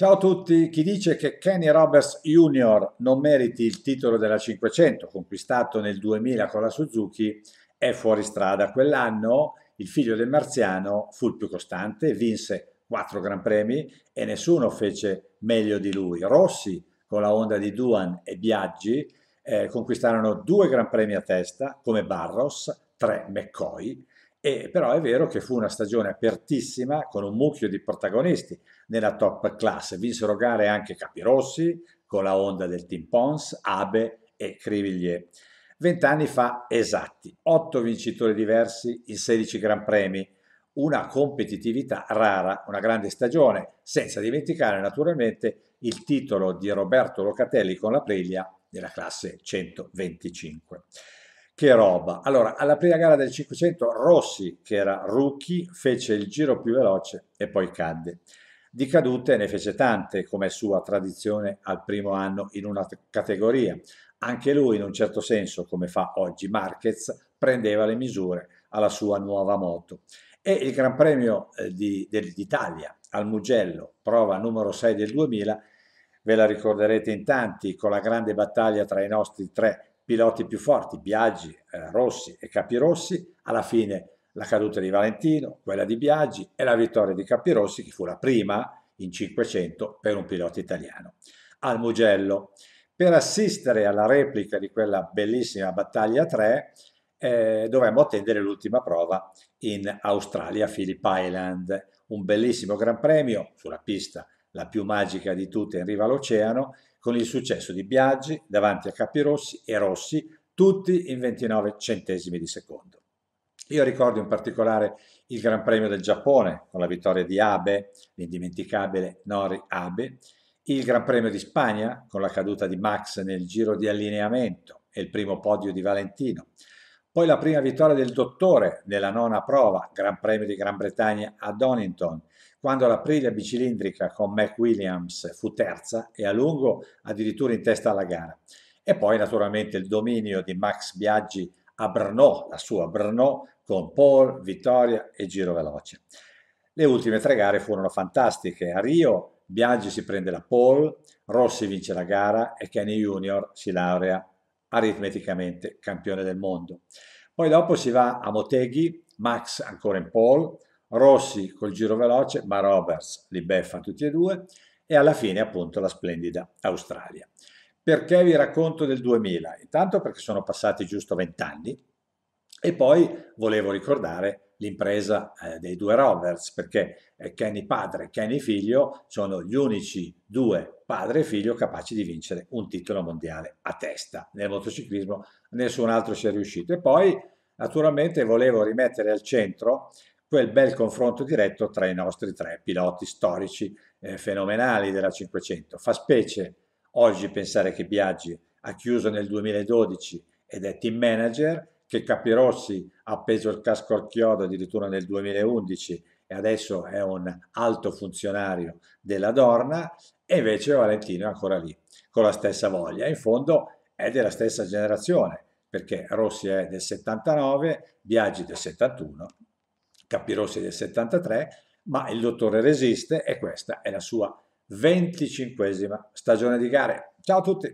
Ciao a tutti, chi dice che Kenny Roberts Jr. non meriti il titolo della 500 conquistato nel 2000 con la Suzuki è fuori strada. Quell'anno il figlio del marziano fu il più costante, vinse quattro Gran Premi e nessuno fece meglio di lui. Rossi con la Honda di Duan e Biaggi eh, conquistarono due Gran Premi a testa come Barros, tre McCoy e però è vero che fu una stagione apertissima con un mucchio di protagonisti nella top class. Vinsero gare anche Capirossi con la onda del Team Pons, Abe e Crivillier. Vent'anni fa esatti, otto vincitori diversi in 16 Gran Premi, una competitività rara, una grande stagione, senza dimenticare naturalmente il titolo di Roberto Locatelli con la Priglia della classe 125. Che roba! Allora, alla prima gara del 500 Rossi, che era rookie, fece il giro più veloce e poi cadde. Di cadute ne fece tante, come sua tradizione al primo anno in una categoria. Anche lui, in un certo senso, come fa oggi Marquez, prendeva le misure alla sua nuova moto. E il Gran Premio eh, di, d'Italia al Mugello, prova numero 6 del 2000, ve la ricorderete in tanti, con la grande battaglia tra i nostri tre piloti più forti, Biaggi, eh, Rossi e Capirossi, alla fine la caduta di Valentino, quella di Biaggi e la vittoria di Capirossi, che fu la prima in 500 per un pilota italiano. Al Mugello, per assistere alla replica di quella bellissima battaglia 3, eh, dovremmo attendere l'ultima prova in Australia, Phillip Island, un bellissimo gran premio sulla pista la più magica di tutte in riva all'oceano, con il successo di Biaggi davanti a Capirossi e Rossi, tutti in 29 centesimi di secondo. Io ricordo in particolare il Gran Premio del Giappone con la vittoria di Abe, l'indimenticabile Nori Abe, il Gran Premio di Spagna con la caduta di Max nel giro di allineamento e il primo podio di Valentino, poi la prima vittoria del dottore nella nona prova, Gran Premio di Gran Bretagna a Donington, quando l'Aprilia bicilindrica con Mac Williams fu terza e a lungo addirittura in testa alla gara. E poi naturalmente il dominio di Max Biaggi a Brno, la sua Brno, con Paul, Vittoria e Giro Veloce. Le ultime tre gare furono fantastiche. A Rio Biaggi si prende la pole, Rossi vince la gara e Kenny Junior si laurea aritmeticamente campione del mondo. Poi dopo si va a Moteghi, Max ancora in pole, Rossi col giro veloce, ma Roberts li beffa tutti e due e alla fine appunto la splendida Australia. Perché vi racconto del 2000? Intanto perché sono passati giusto vent'anni e poi volevo ricordare l'impresa eh, dei due Roberts perché eh, Kenny padre e Kenny figlio sono gli unici due padre e figlio capaci di vincere un titolo mondiale a testa. Nel motociclismo nessun altro ci è riuscito. E poi naturalmente volevo rimettere al centro quel bel confronto diretto tra i nostri tre piloti storici eh, fenomenali della 500. Fa specie oggi pensare che Biaggi ha chiuso nel 2012 ed è team manager, che Capirossi ha appeso il casco al chiodo addirittura nel 2011 e adesso è un alto funzionario della Dorna, e invece Valentino è ancora lì, con la stessa voglia. In fondo è della stessa generazione, perché Rossi è del 79, Biaggi del 71 Capirossi del 73, ma il dottore resiste e questa è la sua 25esima stagione di gare. Ciao a tutti!